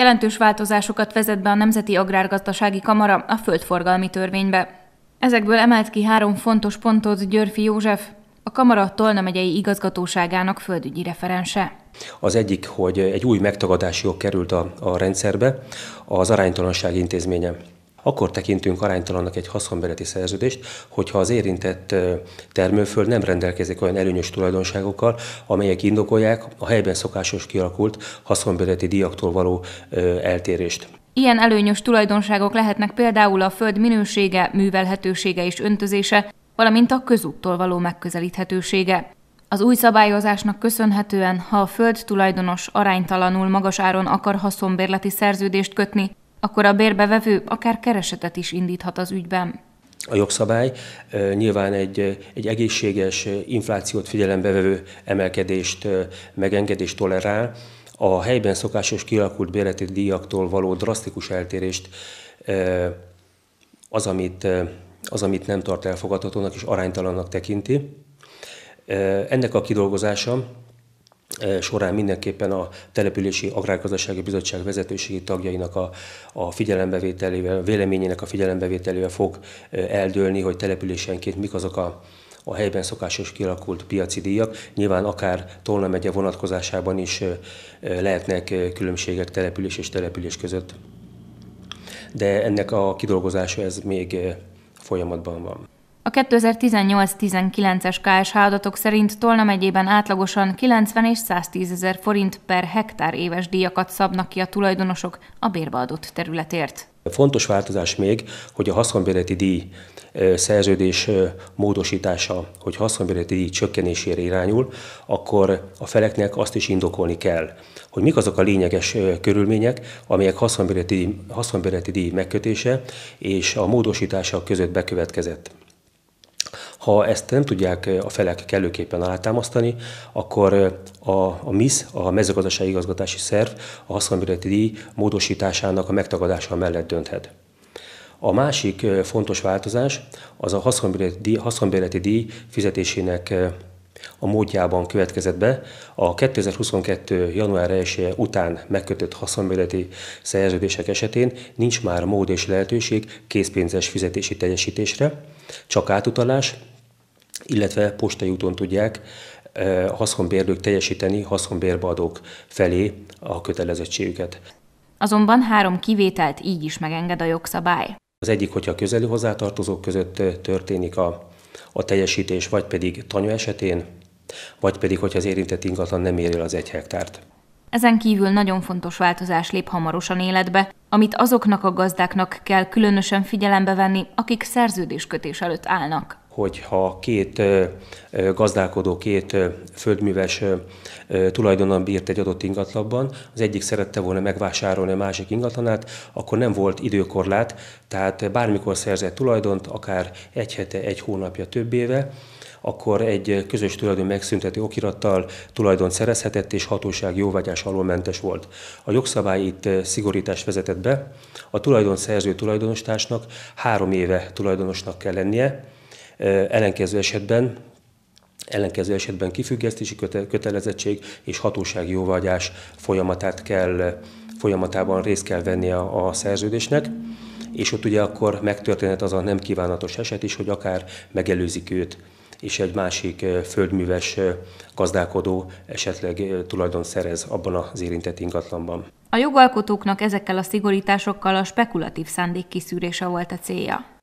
Jelentős változásokat vezet be a Nemzeti Agrárgazdasági Kamara a földforgalmi törvénybe. Ezekből emelt ki három fontos pontot Györfi József, a Kamara Tolna megyei igazgatóságának földügyi referense. Az egyik, hogy egy új megtagadási jog került a, a rendszerbe, az aránytalanság intézménye. Akkor tekintünk aránytalannak egy haszonbereti szerződést, hogyha az érintett termőföld nem rendelkezik olyan előnyös tulajdonságokkal, amelyek indokolják a helyben szokásos kialakult haszonbereti diaktól való eltérést. Ilyen előnyös tulajdonságok lehetnek például a föld minősége, művelhetősége és öntözése, valamint a közúttól való megközelíthetősége. Az új szabályozásnak köszönhetően, ha a föld tulajdonos aránytalanul magas áron akar haszonbérleti szerződést kötni, akkor a bérbevevő akár keresetet is indíthat az ügyben. A jogszabály nyilván egy, egy egészséges inflációt figyelembe vevő emelkedést, megengedést tolerál, a helyben szokásos kialakult bérleti díjaktól való drasztikus eltérést az, amit, az, amit nem tart elfogadhatónak és aránytalannak tekinti. Ennek a kidolgozása E, során mindenképpen a Települési Agrárgazdasági Bizottság vezetőségi tagjainak a, a figyelembevételével, a véleményének a figyelembevételével fog e, eldőlni, hogy településenként mik azok a a helyben szokásos kialakult piaci díjak. Nyilván akár Tolna megye vonatkozásában is e, lehetnek különbségek település és település között. De ennek a kidolgozása ez még folyamatban van. A 2018-19-es KSH adatok szerint Tolna megyében átlagosan 90 és 110 ezer forint per hektár éves díjakat szabnak ki a tulajdonosok a bérbeadott területért. Fontos változás még, hogy a haszonbérleti díj szerződés módosítása, hogy haszonbérleti díj csökkenésére irányul, akkor a feleknek azt is indokolni kell, hogy mik azok a lényeges körülmények, amelyek haszonbérleti, haszonbérleti díj megkötése és a módosítása között bekövetkezett. Ha ezt nem tudják a felek kellőképpen alátámasztani, akkor a, a MISZ, a mezőgazdasági igazgatási szerv a haszonméreti díj módosításának a megtagadása mellett dönthet. A másik fontos változás az a haszonbérleti díj, haszonbérleti díj fizetésének a módjában következett be a 2022. január 1 -e után megkötött haszonméleti szerződések esetén nincs már mód és lehetőség készpénzes fizetési teljesítésre, csak átutalás, illetve postai úton tudják e, haszonbérlők teljesíteni haszonbérbeadók felé a kötelezettségüket. Azonban három kivételt így is megenged a jogszabály. Az egyik, hogyha közeli hozzátartozók között e, történik a a teljesítés vagy pedig tanya esetén, vagy pedig, hogyha az érintett ingatlan nem éri el az egy hektárt. Ezen kívül nagyon fontos változás lép hamarosan életbe, amit azoknak a gazdáknak kell különösen figyelembe venni, akik szerződéskötés előtt állnak hogyha két gazdálkodó, két földműves tulajdonon bírt egy adott ingatlanban, az egyik szerette volna megvásárolni a másik ingatlanát, akkor nem volt időkorlát, tehát bármikor szerzett tulajdont, akár egy hete, egy hónapja, több éve, akkor egy közös tulajdon megszünteti okirattal tulajdon szerezhetett és hatóság jóvágyás alól mentes volt. A jogszabály itt szigorítást vezetett be, a tulajdon szerző tulajdonostásnak három éve tulajdonosnak kell lennie, Ellenkező esetben ellenkező esetben kifüggesztési kötelezettség és hatósági jóvágyás folyamatát kell, folyamatában részt kell vennie a, a szerződésnek és ott ugye akkor megtörténhet az a nem kívánatos eset is, hogy akár megelőzik őt, és egy másik földműves gazdálkodó esetleg tulajdon szerez abban az érintett ingatlanban. A jogalkotóknak ezekkel a szigorításokkal a spekulatív szándék kiszűrése volt a célja.